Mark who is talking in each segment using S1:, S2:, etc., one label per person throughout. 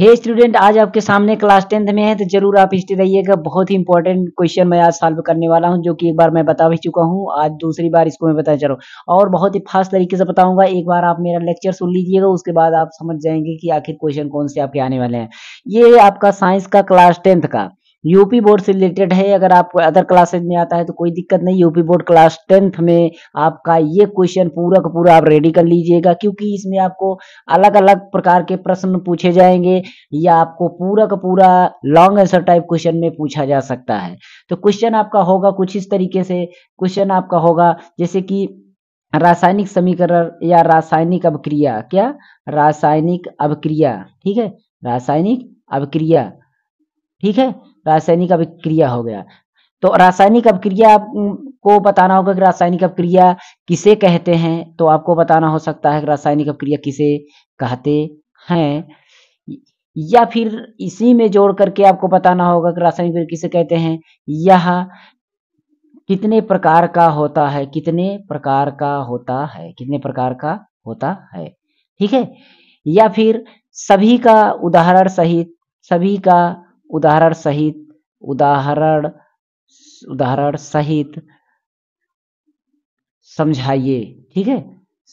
S1: हे hey student आज आपके सामने क्लास टेंथ में है तो जरूर आप हिस्ट्री रहिएगा बहुत ही इंपॉर्टेंट क्वेश्चन मैं आज सॉल्व करने वाला हूं जो कि एक बार मैं बता भी चुका हूं आज दूसरी बार इसको मैं बताया चलो और बहुत ही फास्ट तरीके से बताऊंगा एक बार आप मेरा लेक्चर सुन लीजिएगा उसके बाद आप समझ जाएंगे कि आखिर क्वेश्चन कौन से आपके आने वाले हैं ये आपका साइंस का क्लास टेंथ का यूपी बोर्ड से रिलेटेड है अगर आपको अदर क्लासेज में आता है तो कोई दिक्कत नहीं यूपी बोर्ड क्लास टेंथ में आपका ये क्वेश्चन पूरा का पूरा आप रेडी कर लीजिएगा क्योंकि इसमें आपको अलग अलग प्रकार के प्रश्न पूछे जाएंगे या आपको पूरा का पूरा लॉन्ग आंसर टाइप क्वेश्चन में पूछा जा सकता है तो क्वेश्चन आपका होगा कुछ इस तरीके से क्वेश्चन आपका होगा जैसे कि रासायनिक समीकरण या रासायनिक अभिक्रिया क्या रासायनिक अभिक्रिया ठीक है रासायनिक अभिक्रिया ठीक है रासायनिक अभिक्रिया हो गया तो रासायनिक अभिक्रिया आपको बताना होगा कि रासायनिक अभिक्रिया किसे कहते हैं तो आपको बताना हो सकता है कि रासायनिक अभिक्रिया किसे कहते हैं या फिर इसी में जोड़ करके आपको बताना होगा कि रासायनिक अभिक्रिया किसे कहते हैं यह कितने प्रकार का होता है कितने प्रकार का होता है कितने प्रकार का होता है ठीक है या फिर सभी का उदाहरण सहित सभी का उदाहरण सहित उदाहरण उदाहरण सहित समझाइए ठीक है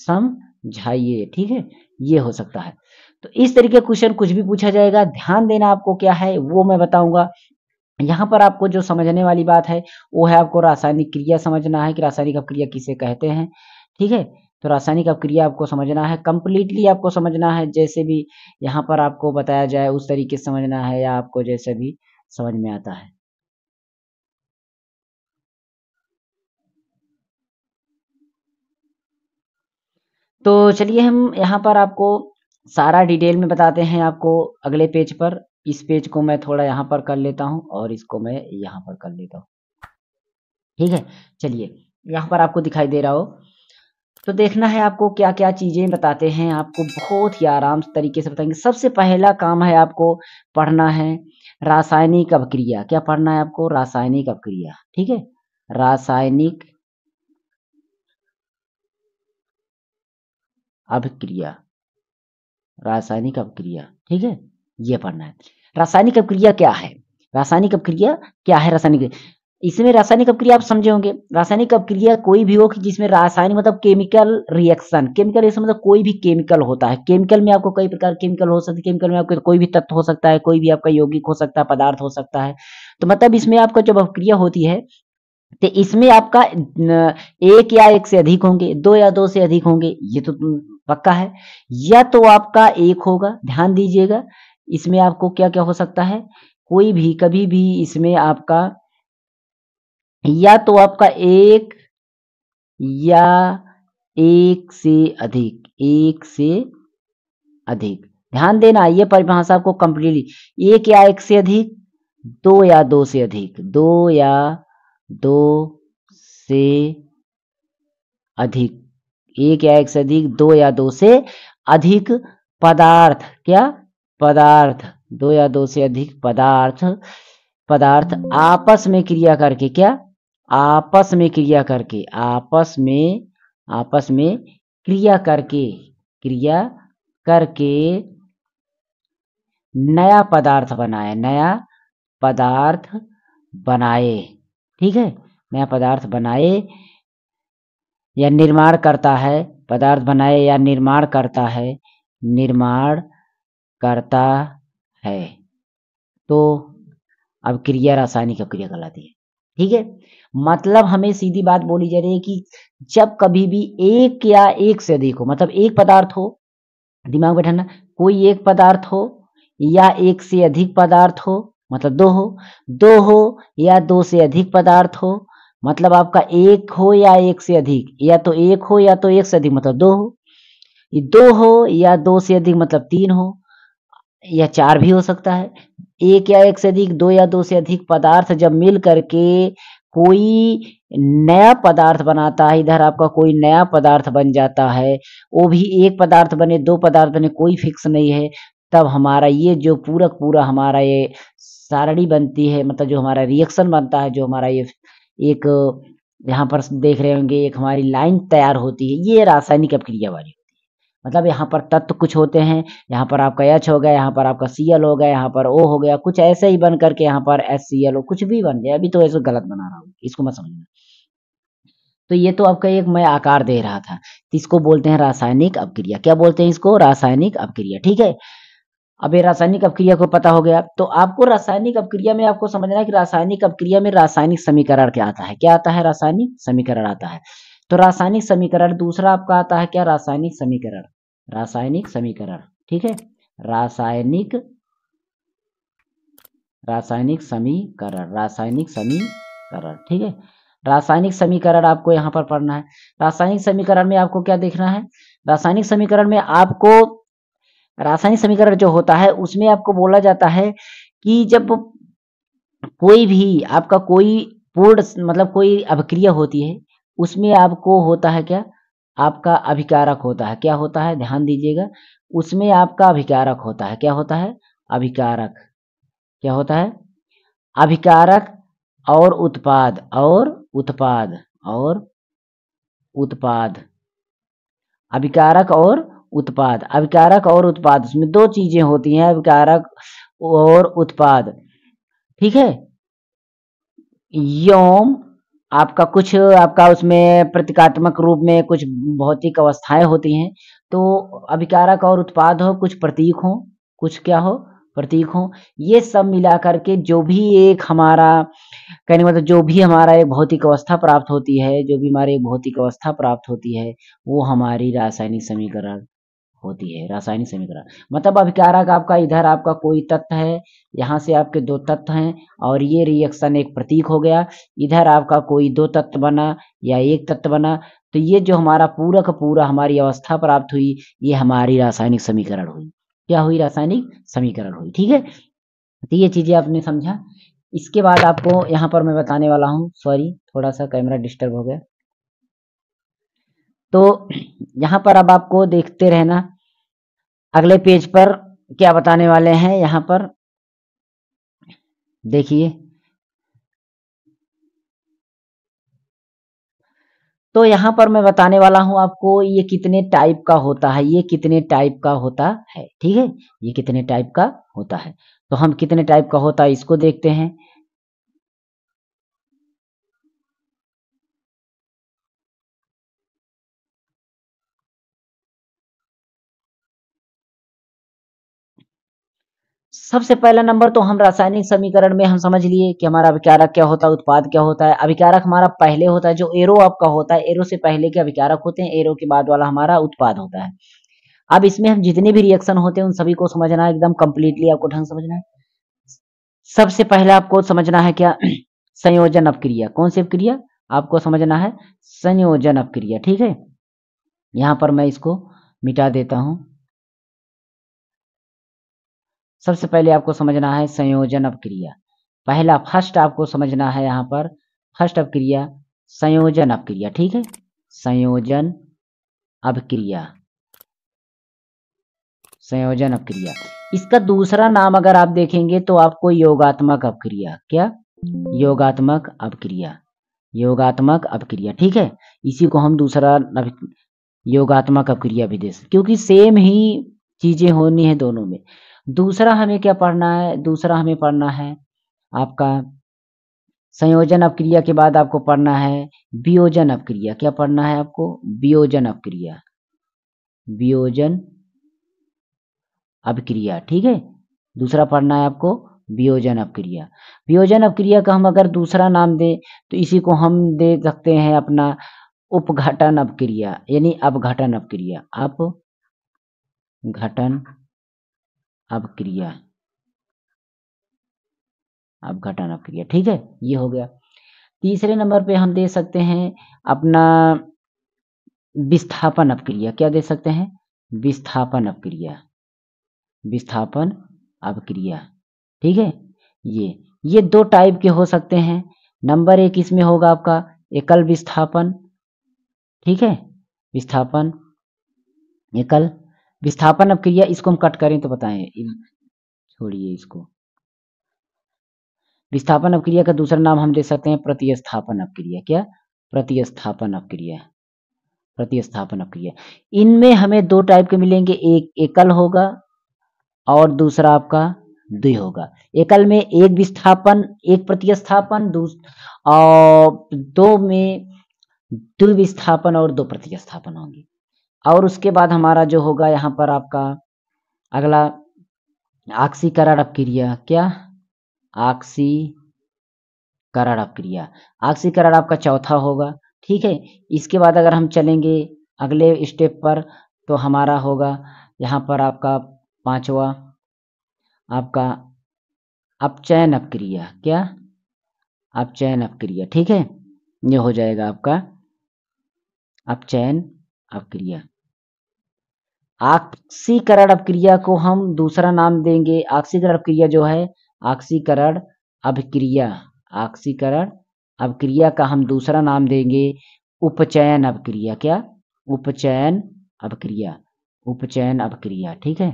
S1: समझाइए ठीक है ये हो सकता है तो इस तरीके क्वेश्चन कुछ भी पूछा जाएगा ध्यान देना आपको क्या है वो मैं बताऊंगा यहाँ पर आपको जो समझने वाली बात है वो है आपको रासायनिक क्रिया समझना है कि रासायनिक क्रिया किसे कहते हैं ठीक है तो रासायनिक अपक्रिया आपको समझना है कम्प्लीटली आपको समझना है जैसे भी यहाँ पर आपको बताया जाए उस तरीके से समझना है या आपको जैसे भी समझ में आता है तो चलिए हम यहाँ पर आपको सारा डिटेल में बताते हैं आपको अगले पेज पर इस पेज को मैं थोड़ा यहाँ पर कर लेता हूँ और इसको मैं यहाँ पर कर लेता हूँ ठीक है चलिए यहाँ पर आपको दिखाई दे रहा हो तो देखना है आपको क्या क्या चीज़ें बताते हैं आपको बहुत ही आराम तरीके से बताएंगे सबसे पहला काम है आपको पढ़ना है रासायनिक अभिक्रिया क्या पढ़ना है आपको रासायनिक अभिक्रिया ठीक है रासायनिक अभिक्रिया रासायनिक अभिक्रिया ठीक है ये पढ़ना है रासायनिक अभिक्रिया क्या है रासायनिक अभिक्रिया क्या है रासायनिक इसमें रासायनिक अपक्रिया आप समझे होंगे रासायनिक अपक्रिया कोई भी हो जिसमें रासायनिक मतलब केमिकल रिएक्शन केमिकल रिएक्शन मतलब कोई भी केमिकल होता है केमिकल में आपको कई प्रकार केमिकल हो सकते हैं केमिकल में आपको कोई भी तत्व हो सकता है कोई भी आपका यौगिक हो सकता है पदार्थ हो सकता है तो मतलब इसमें आपका जब अपक्रिया होती है तो इसमें आपका एक या एक से अधिक होंगे दो या दो से अधिक होंगे ये तो पक्का है या तो आपका एक होगा ध्यान दीजिएगा इसमें आपको क्या क्या हो सकता है कोई भी कभी भी इसमें आपका या तो आपका एक या एक से अधिक एक से अधिक ध्यान देना ये परिभाषा आपको कंप्लीटली एक या एक से अधिक दो या दो से अधिक दो या दो से अधिक एक या एक से अधिक दो या दो से अधिक पदार्थ क्या पदार्थ दो या दो से अधिक पदार्थ पदार्थ आपस में क्रिया करके क्या आपस में क्रिया करके आपस में आपस में क्रिया करके क्रिया करके नया पदार्थ बनाए नया पदार्थ बनाए ठीक है नया पदार्थ बनाए या निर्माण करता है पदार्थ बनाए या निर्माण करता है निर्माण करता है तो अब क्रिया रासायनिक क्रिया कहलाती है ठीक है मतलब हमें सीधी बात बोली जा रही है कि जब कभी भी एक या एक से अधिक हो मतलब एक पदार्थ हो दिमाग बैठाना कोई एक पदार्थ हो या एक से अधिक पदार्थ हो मतलब दो हो दो हो या दो से अधिक पदार्थ हो मतलब आपका एक हो या एक से अधिक या तो एक हो या तो एक से अधिक मतलब दो हो दो हो या दो से अधिक मतलब तीन हो या चार भी हो सकता है एक या एक से अधिक दो या दो से अधिक पदार्थ जब मिल करके कोई नया पदार्थ बनाता है इधर आपका कोई नया पदार्थ बन जाता है वो भी एक पदार्थ बने दो पदार्थ बने कोई फिक्स नहीं है तब हमारा ये जो पूरक पूरा हमारा ये सारणी बनती है मतलब जो हमारा रिएक्शन बनता है जो हमारा ये एक यहाँ पर देख रहे होंगे एक हमारी लाइन तैयार होती है ये रासायनिक अपक्रिया वाली मतलब यहाँ पर तत्व कुछ होते हैं यहाँ पर आपका एच हो गया यहाँ पर आपका सी एल हो गया यहाँ पर ओ हो गया कुछ ऐसे ही बन करके यहाँ पर एस सी एल हो कुछ भी बन गया अभी तो ऐसे गलत बना रहा हूँ इसको मैं समझना तो ये तो आपका एक मैं आकार दे रहा था इसको बोलते हैं रासायनिक अपक्रिया क्या बोलते हैं इसको रासायनिक अपक्रिया ठीक है अब ये रासायनिक अपक्रिया को पता हो गया तो आपको रासायनिक अपक्रिया में आपको समझना है कि रासायनिक अपक्रिया में रासायनिक समीकरण क्या आता है क्या आता है रासायनिक समीकरण आता है तो रासायनिक समीकरण दूसरा आपका आता है क्या रासायनिक समीकरण रासायनिक समीकरण ठीक है रासायनिक रासायनिक समीकरण रासायनिक समीकरण ठीक है रासायनिक समीकरण आपको यहां पर पढ़ना है रासायनिक समीकरण में आपको क्या देखना है रासायनिक समीकरण में आपको रासायनिक समीकरण जो होता है उसमें आपको बोला जाता है कि जब कोई भी आपका कोई पूर्ण मतलब कोई अभिक्रिया होती है उसमें आपको होता है क्या आपका अभिकारक होता है क्या होता है ध्यान दीजिएगा उसमें आपका अभिकारक होता है क्या होता है अभिकारक क्या होता है अभिकारक और उत्पाद और उत्पाद और उत्पाद अभिकारक और उत्पाद अभिकारक और उत्पाद उसमें दो चीजें होती हैं अभिकारक और उत्पाद ठीक है योम आपका कुछ आपका उसमें प्रतीकात्मक रूप में कुछ भौतिक अवस्थाएं होती हैं तो अभिकारक और उत्पाद हो कुछ प्रतीक हो कुछ क्या हो प्रतीक हो ये सब मिला करके जो भी एक हमारा कहने मतलब जो भी हमारा एक भौतिक अवस्था प्राप्त होती है जो भी हमारी भौतिक अवस्था प्राप्त होती है वो हमारी रासायनिक समीकरण होती है रासायनिक समीकरण मतलब अभिकारक आपका इधर आपका कोई तत्व है यहाँ से आपके दो तत्व हैं और ये रिएक्शन एक प्रतीक हो गया इधर आपका कोई दो तत्व बना या एक तत्व बना तो ये जो हमारा पूरा का पूरा हमारी अवस्था प्राप्त हुई ये हमारी रासायनिक समीकरण हुई क्या हुई रासायनिक समीकरण हुई ठीक है तो ये चीजें आपने समझा इसके बाद आपको यहाँ पर मैं बताने वाला हूँ सॉरी थोड़ा सा कैमरा डिस्टर्ब हो गया तो यहाँ पर अब आपको देखते रहना अगले पेज पर क्या बताने वाले हैं यहां पर देखिए तो यहां पर मैं बताने वाला हूं आपको ये कितने टाइप का होता है ये कितने टाइप का होता है ठीक है ये कितने टाइप का होता है तो हम कितने टाइप का होता है इसको देखते हैं सबसे पहला नंबर तो हम रासायनिक समीकरण में हम समझ लिए कि हमारा अभिकारक क्या होता है उत्पाद क्या होता है अभिकारक हमारा पहले होता है जो एरो आपका होता है एरो से पहले के अभिकारक होते हैं एरो के बाद वाला हमारा उत्पाद होता है अब इसमें हम जितने भी रिएक्शन होते हैं उन सभी को समझना है एकदम कंप्लीटली आपको ढंग समझना है सबसे पहले आपको समझना है क्या संयोजन अपक्रिया कौन सी अपक्रिया आपको समझना है संयोजन अपक्रिया ठीक है यहां पर मैं इसको मिटा देता हूं सबसे पहले आपको समझना है संयोजन अपक्रिया पहला फर्स्ट आपको समझना है यहां पर फर्स्ट अपक्रिया संयोजन अपक्रिया ठीक है संयोजन अपक्रिया संयोजन अपक्रिया इसका दूसरा नाम अगर आप देखेंगे तो आपको योगात्मक अपक्रिया क्या योगात्मक अपक्रिया योगात्मक अपक्रिया ठीक है इसी को हम दूसरा योगात्मक अपक्रिया भी दे सकते क्योंकि सेम ही चीजें होनी है दोनों में दूसरा हमें क्या पढ़ना है दूसरा हमें पढ़ना है आपका संयोजन अपक्रिया के बाद आपको पढ़ना है वियोजन अपक्रिया क्या पढ़ना है आपको वियोजन अपक्रिया वियोजन अपक्रिया ठीक है दूसरा पढ़ना है आपको वियोजन अपक्रिया वियोजन अपक्रिया का हम अगर दूसरा नाम दे तो इसी को हम दे सकते हैं अपना उपघटन अपक्रिया यानी अपघटन अपक्रिया आप घटन अब क्रिया अब घटन अब क्रिया ठीक है ये हो गया तीसरे नंबर पे हम दे सकते हैं अपना विस्थापन अपक्रिया क्या दे सकते हैं विस्थापन अपक्रिया विस्थापन अपक्रिया ठीक है ये ये दो टाइप के हो सकते हैं नंबर एक इसमें होगा आपका एकल विस्थापन ठीक है विस्थापन एकल विस्थापन अब क्रिया इसको हम कट करें तो बताएं छोड़िए इसको विस्थापन अपक्रिया का दूसरा नाम हम दे सकते हैं प्रतिस्थापन अपक्रिया क्या प्रतिस्थापन अपक्रिया प्रतिस्थापन अपक्रिया इनमें हमें दो टाइप के मिलेंगे एक एकल होगा और दूसरा आपका द्वि होगा एकल में एक विस्थापन एक प्रतिस्थापन और दो में द्विविस्थापन और दो प्रतिस्थापन होंगे और उसके बाद हमारा जो होगा यहाँ पर आपका अगला आक्सीकरण अपक्रिया क्या आक्सी करार अपक्रिया आक्सी आपका चौथा होगा ठीक है इसके बाद अगर हम चलेंगे अगले स्टेप पर तो हमारा होगा यहाँ पर आपका पांचवा आपका अपचयन अपक्रिया क्या अपचयन अपक्रिया ठीक है ये हो जाएगा आपका अपचयन अपक्रिया ऑक्सीकरण अभिक्रिया को हम दूसरा नाम देंगे ऑक्सीकरण अभिक्रिया जो है ऑक्सीकरण अभिक्रिया ऑक्सीकरण अभिक्रिया का हम दूसरा नाम देंगे उपचयन अभिक्रिया क्या उपचयन अभिक्रिया उपचयन अभिक्रिया ठीक है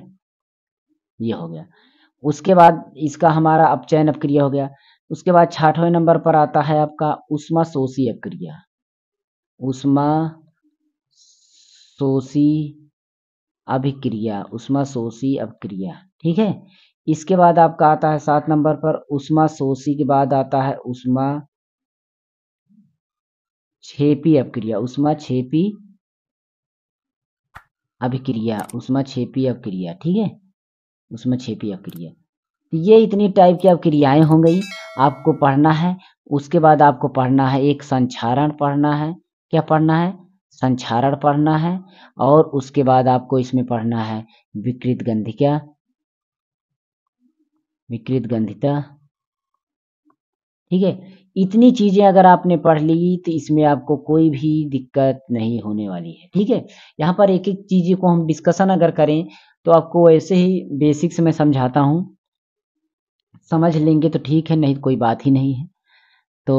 S1: ये हो गया उसके बाद इसका हमारा अपचयन अभिक्रिया हो गया उसके बाद छाठवें नंबर पर आता है आपका उष्मा शोषी अभिक्रिया उष्मा शोषी अभिक्रिया शोषी अभिक्रिया ठीक है इसके बाद आपका आता है सात नंबर पर उष्मा शोषी के बाद आता है उष्मा छेपी अभिक्रिया उष्मा छेपी अभिक्रिया उष्मा छेपी अभिक्रिया ठीक है उष्मा छेपी अभिक्रिया तो ये इतनी टाइप की अभिक्रियाएं हो गई आपको पढ़ना है उसके बाद आपको पढ़ना है एक संचारण पढ़ना है क्या पढ़ना है संक्षारण पढ़ना है और उसके बाद आपको इसमें पढ़ना है विकृत गंधिका विकृत गंधिता ठीक है इतनी चीजें अगर आपने पढ़ ली तो इसमें आपको कोई भी दिक्कत नहीं होने वाली है ठीक है यहाँ पर एक एक चीज को हम डिस्कशन अगर करें तो आपको ऐसे ही बेसिक्स में समझाता हूँ समझ लेंगे तो ठीक है नहीं तो कोई बात ही नहीं है तो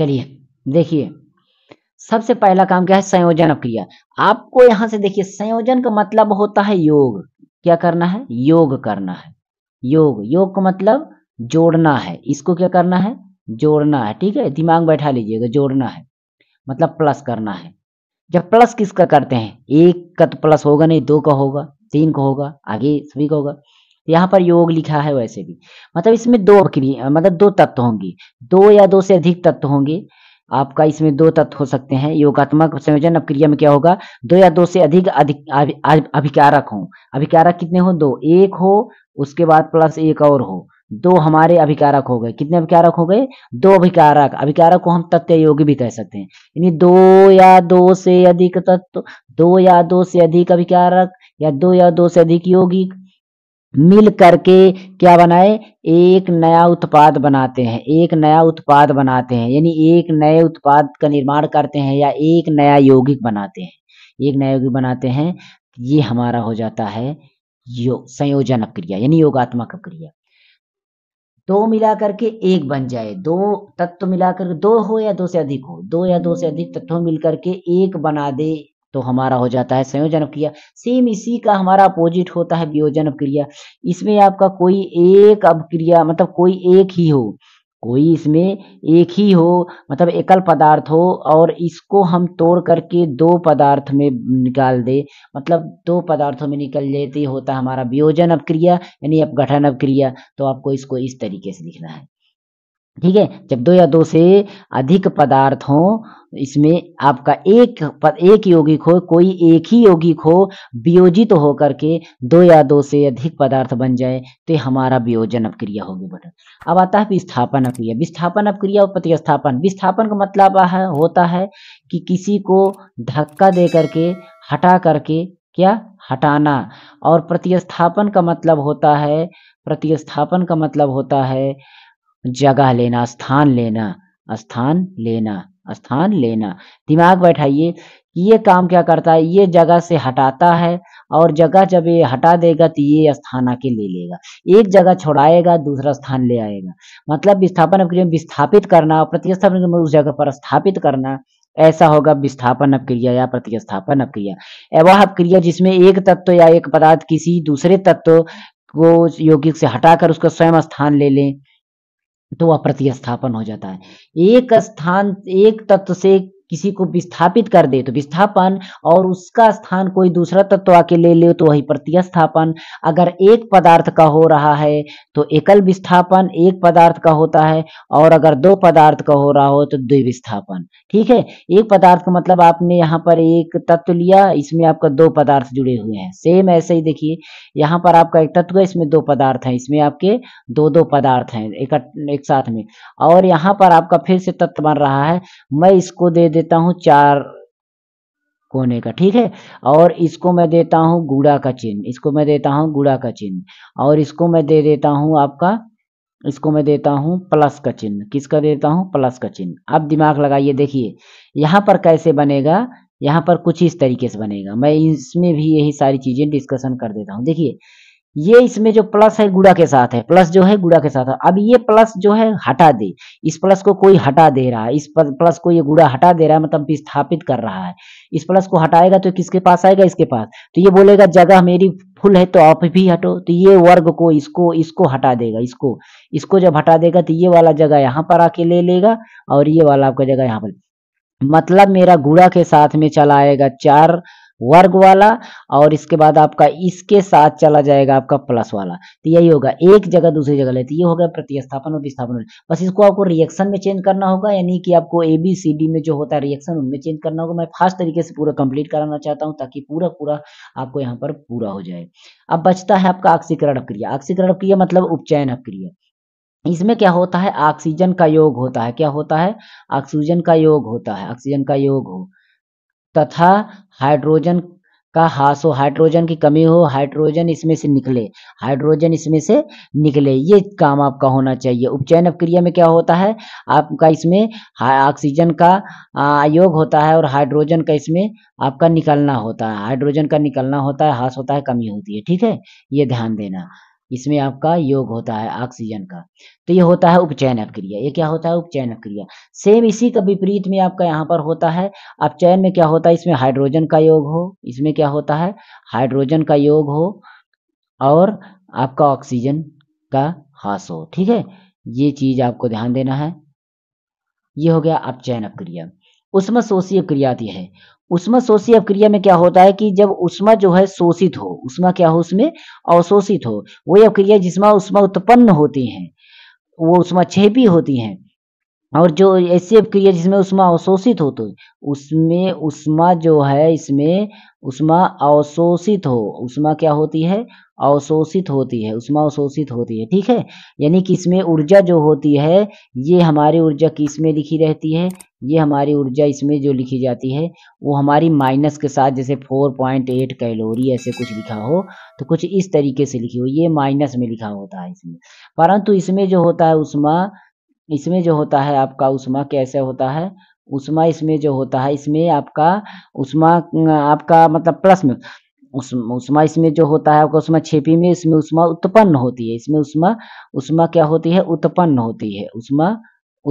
S1: चलिए देखिए सबसे पहला काम क्या है संयोजन क्रिया आपको यहां से देखिए संयोजन का मतलब होता है योग क्या करना है योग करना है योग योग का मतलब जोड़ना है इसको क्या करना है जोड़ना है ठीक है दिमाग बैठा लीजिएगा जोड़ना है मतलब प्लस करना है जब प्लस किसका करते हैं एक का तो प्लस होगा नहीं दो का होगा तीन का होगा आगे सभी का होगा यहाँ पर योग लिखा है वैसे भी मतलब इसमें दो मतलब दो तत्व होंगे दो या दो से अधिक तत्व होंगे आपका इसमें दो तत्व हो सकते हैं योगात्मक संयोजन अब में क्या होगा दो या दो से अधिक अधिक अभिकारक हो अभिकारक कितने हो दो एक हो उसके बाद प्लस एक और हो दो हमारे अभिकारक हो गए कितने अभिकारक हो गए दो अभिकारक अभिकारक को हम तत्व योगी भी कह सकते हैं यानी दो या दो से अधिक तत्व दो या दो से अधिक अभिकारक या दो या दो से अधिक योगिक मिल करके क्या बनाए एक नया उत्पाद बनाते हैं एक नया उत्पाद बनाते हैं यानी एक नए उत्पाद का निर्माण करते हैं या एक नया यौगिक बनाते हैं एक नया यौगिक बनाते हैं ये हमारा हो जाता है यो संयोजन क्रिया यानी योगात्मक क्रिया दो मिला करके एक बन जाए दो तत्व मिला करके दो हो या दो से अधिक हो दो या दो से अधिक तत्व मिलकर के एक बना दे तो हमारा हो जाता है संयोजन क्रिया सेम इसी का हमारा अपोजिट होता है वियोजन क्रिया इसमें आपका कोई एक अब क्रिया मतलब कोई एक ही हो कोई इसमें एक ही हो मतलब एकल पदार्थ हो और इसको हम तोड़ करके दो पदार्थ में निकाल दे मतलब दो पदार्थों में निकल लेते होता है हमारा वियोजन अपक्रिया यानी अपघटन अपक्रिया तो आपको इसको इस तरीके से लिखना है ठीक है जब दो या दो से अधिक पदार्थ हो इसमें आपका एक पद एक यौगिक हो कोई एक ही यौगिक हो वियोजित तो होकर के दो या दो से अधिक पदार्थ बन जाए तो हमारा वियोजन अपक्रिया होगी बटन अब आता है विस्थापन अपक्रिया विस्थापन अपक्रिया और प्रतिस्थापन विस्थापन का मतलब है, होता है कि किसी को धक्का दे करके हटा करके क्या हटाना और प्रतिस्थापन का मतलब होता है प्रतिस्थापन का मतलब होता है जगह लेना स्थान लेना स्थान लेना स्थान लेना दिमाग बैठाइए ये काम क्या करता है ये जगह से हटाता है और जगह जब ये हटा देगा तो ये स्थान आके ले लेगा एक जगह छोड़ाएगा दूसरा स्थान ले आएगा मतलब विस्थापन अपक्रिया विस्थापित करना और प्रतिस्थापन उस जगह पर स्थापित करना ऐसा होगा विस्थापन अपक्रिया या प्रतिस्थापन अपक्रिया एवं अपक्रिया जिसमें एक तत्व या एक पदार्थ किसी दूसरे तत्व को यौगिक से हटाकर उसका स्वयं स्थान ले लें तो वह प्रतिस्थापन हो जाता है एक स्थान एक तत्व से किसी को विस्थापित कर दे तो विस्थापन और उसका स्थान कोई दूसरा तत्व आके ले ले तो वही प्रत्यस्थापन अगर एक पदार्थ का हो रहा है तो एकल विस्थापन एक पदार्थ का होता है और अगर दो पदार्थ का हो रहा हो तो द्विविस्थापन ठीक है एक पदार्थ का मतलब आपने यहाँ पर एक तत्व लिया इसमें आपका दो पदार्थ जुड़े हुए हैं सेम ऐसे ही देखिए यहाँ पर आपका एक तत्व है इसमें दो पदार्थ है इसमें आपके दो दो पदार्थ हैं एक, एक साथ में और यहाँ पर आपका फिर से तत्व बन रहा है मैं इसको दे दे देता हूं चार कोने का ठीक है और इसको मैं देता हूं गुड़ा का चिन्ह इसको मैं देता हूं गुड़ा का चिन्ह और इसको मैं दे देता हूं आपका इसको मैं देता हूं प्लस का चिन्ह किसका देता हूं प्लस का चिन्ह अब दिमाग लगाइए देखिए यहां पर कैसे बनेगा यहां पर कुछ इस तरीके से बनेगा मैं इसमें भी यही सारी चीजें डिस्कशन कर देता हूं देखिए ये इसमें जो प्लस है गुड़ा के साथ है प्लस जो है गुड़ा के साथ है अब ये प्लस जो है हटा दे इस प्लस को कोई हटा दे रहा है इस प्लस को ये गुड़ा हटा दे रहा है मतलब विस्थापित कर रहा है इस प्लस को हटाएगा तो किसके पास आएगा इसके पास तो ये बोलेगा जगह मेरी फुल है तो आप भी हटो तो ये वर्ग को इसको इसको हटा देगा इसको इसको जब हटा देगा तो ये वाला जगह यहाँ पर आके ले लेगा और ये वाला आपका जगह यहाँ पर मतलब मेरा गुड़ा के साथ में चला आएगा चार वर्ग वाला और इसके बाद आपका इसके साथ चला जाएगा आपका प्लस वाला तो यही होगा एक जगह दूसरी जगह लेते तो ये हो गया प्रतिस्थापन और विस्थापन बस इसको आपको रिएक्शन में चेंज करना होगा यानी कि आपको ए बी सी डी में जो होता है रिएक्शन उनमें चेंज करना होगा मैं फास्ट तरीके से पूरा कंप्लीट कराना चाहता हूँ ताकि पूरा पूरा आपको यहाँ पर पूरा हो जाए अब बचता है आपका ऑक्सीकरण अपक्रिया ऑक्सीकरण अपक्रिया मतलब उपचयन अपक्रिया इसमें क्या होता है ऑक्सीजन का योग होता है क्या होता है ऑक्सीजन का योग होता है ऑक्सीजन का योग हो तथा हाइड्रोजन का हास हो हाइड्रोजन की कमी हो हाइड्रोजन इसमें से निकले हाइड्रोजन इसमें से निकले ये काम आपका होना चाहिए उपचयन अपक्रिया में क्या होता है आपका इसमें ऑक्सीजन का योग होता है और हाइड्रोजन का इसमें आपका निकलना होता है हाइड्रोजन का निकलना होता है हास होता है कमी होती है ठीक है ये ध्यान देना इसमें आपका योग होता है ऑक्सीजन का तो ये होता है उपचयन क्रिया ये क्या होता है उपचयन क्रिया सेम इसी का विपरीत में आपका यहाँ पर होता है अपचयन में क्या होता है इसमें हाइड्रोजन का योग हो इसमें क्या होता है हाइड्रोजन का योग हो और आपका ऑक्सीजन का हास हो ठीक है ये चीज आपको ध्यान देना है ये हो गया अपचयन क्रिया उसमें शोषीय क्रिया है उष्मा शोषी अपक्रिया में क्या होता है कि जब उष्मा जो है शोषित हो उष्मा क्या हो उसमें अवशोषित हो वही अपक्रिया जिसमें उष्मा उत्पन्न होती है वो उष्मा छेपी होती है और जो ऐसी क्रिया जिसमें उष्मा अवशोषित हो तो उसमें उष्मा जो है इसमें उष्मा अवशोषित हो उष्मा क्या होती है अवशोषित होती है उष्मा अवशोषित होती है ठीक है यानी कि इसमें ऊर्जा जो होती है ये हमारी ऊर्जा किस में लिखी रहती है ये हमारी ऊर्जा इसमें जो लिखी जाती है वो हमारी माइनस के साथ जैसे फोर पॉइंट एट कैलोरी ऐसे कुछ लिखा हो तो कुछ इस तरीके से लिखी हो ये माइनस में लिखा होता है इसमें परंतु इसमें जो होता है उष्मा इसमें जो होता है आपका उष्मा कैसे होता है उष्मा इसमें जो होता है इसमें आपका उष्मा आपका मतलब प्लस में उस इसमें जो होता है आपका उष्मा छेपी में इसमें उष्मा उत्पन्न होती है इसमें उषमा उषमा क्या होती है उत्पन्न होती है उष्मा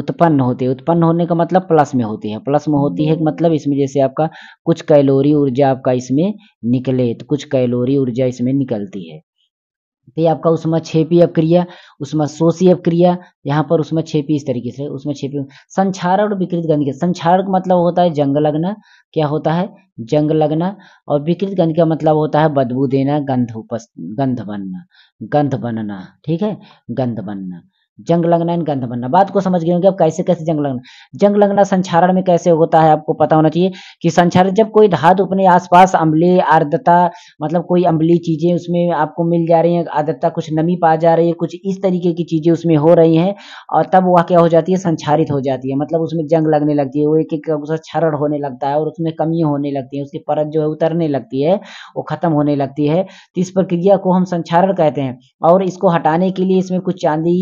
S1: उत्पन्न होती है उत्पन्न होने का मतलब प्लस में होती है प्लस में होती है मतलब इसमें जैसे आपका कुछ कैलोरी ऊर्जा आपका इसमें निकले तो कुछ कैलोरी ऊर्जा इसमें निकलती है पे तो आपका उसमें छेपी पी अपक्रिया उसमें शोषी अपक्रिया यहाँ पर उसमें छेपी पी इस तरीके से उसमें छेपी पी संक्षारण और विकृत गंध के संक्षारण का मतलब होता है जंग लगना क्या होता है जंग लगना और विकृत गंध का मतलब होता है बदबू देना गंध उपस्थ गंध बनना गंध बनना ठीक है गंध बनना जंग लगना इन गंध बनना बात को समझ गए होंगे अब कैसे कैसे जंग लगना जंग लगना संचारण में कैसे होता है आपको पता होना चाहिए कि संचारण जब कोई धातु अपने आसपास अम्बली आर्द्रता मतलब कोई अम्बली चीजें उसमें आपको मिल जा रही हैं आर्द्रता कुछ नमी पा जा रही है कुछ इस तरीके की चीजें उसमें हो रही हैं और तब वह क्या हो जाती है संचारित हो जाती है मतलब उसमें जंग लगने लगती है वो एक एक क्षरण होने लगता है और उसमें कमी होने लगती है उसकी परत जो है उतरने लगती है वो खत्म होने लगती है तो इस प्रक्रिया को हम संचारण कहते हैं और इसको हटाने के लिए इसमें कुछ चांदी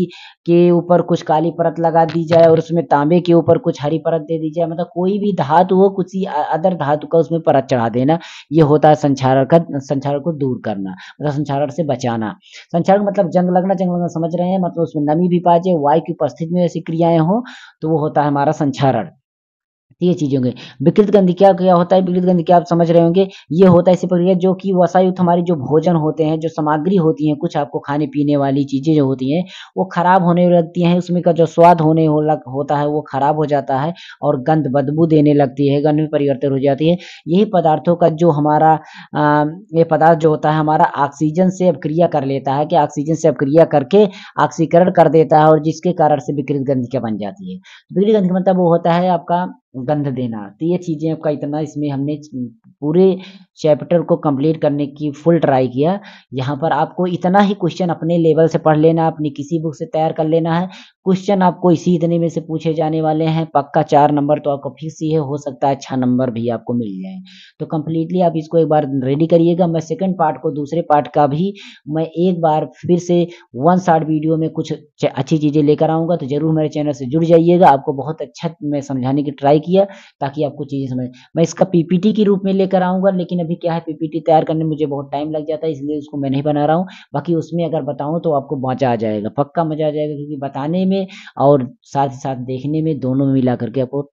S1: के ऊपर कुछ काली परत लगा दी जाए और उसमें तांबे के ऊपर कुछ हरी परत दे दी जाए मतलब कोई भी धातु हो कुछ अदर धातु का उसमें परत चढ़ा देना ये होता है संचारण का संचारण को दूर करना मतलब संचारण से बचाना संचारण मतलब जंग लगना जंग लगना समझ रहे हैं मतलब उसमें नमी भी पा जाए वायु की उपस्थिति में ऐसी क्रियाएं हों तो वो होता है हमारा संचारण ये चीज़ होंगे विकृत गंध क्या क्या होता है विकृत गंध क्या आप समझ रहे होंगे ये होता है इसी प्रक्रिया जो कि वसायुक्त हमारी जो भोजन होते हैं जो सामग्री होती है कुछ आपको खाने पीने वाली चीज़ें जो होती है वो खराब होने लगती है उसमें का जो स्वाद होने हो लग, होता है वो खराब हो जाता है और गंध बदबू देने लगती है गंध में परिवर्तन हो जाती है यही पदार्थों का जो हमारा ये पदार्थ जो होता है हमारा ऑक्सीजन से अपक्रिया कर लेता है कि ऑक्सीजन से अपक्रिया करके ऑक्सीकरण कर देता है और जिसके कारण से विकृत गंध क्या बन जाती है तो विकृत गंध का मतलब वो होता है आपका गंध देना तो ये चीज़ें आपका इतना इसमें हमने पूरे चैप्टर को कंप्लीट करने की फुल ट्राई किया यहाँ पर आपको इतना ही क्वेश्चन अपने लेवल से पढ़ लेना अपनी किसी बुक से तैयार कर लेना है क्वेश्चन आपको इसी इतने में से पूछे जाने वाले हैं पक्का चार नंबर तो आपको फिक्स ही है हो सकता है अच्छा नंबर भी आपको मिल जाए तो कम्प्लीटली आप इसको एक बार रेडी करिएगा मैं सेकेंड पार्ट को दूसरे पार्ट का भी मैं एक बार फिर से वन शार्ट वीडियो में कुछ अच्छी चीज़ें लेकर आऊँगा तो ज़रूर मेरे चैनल से जुड़ जाइएगा आपको बहुत अच्छा मैं समझाने की ट्राई अप्लाई किया ताकि आपको चीज़ें समझ मैं इसका पीपीटी के रूप में लेकर आऊँगा लेकिन अभी क्या है पीपीटी तैयार करने में मुझे बहुत टाइम लग जाता है इसलिए उसको मैं नहीं बना रहा हूँ बाकी उसमें अगर बताऊँ तो आपको मजा आ जाएगा पक्का मजा आ जाएगा क्योंकि बताने में और साथ ही साथ देखने में दोनों में मिला करके आपको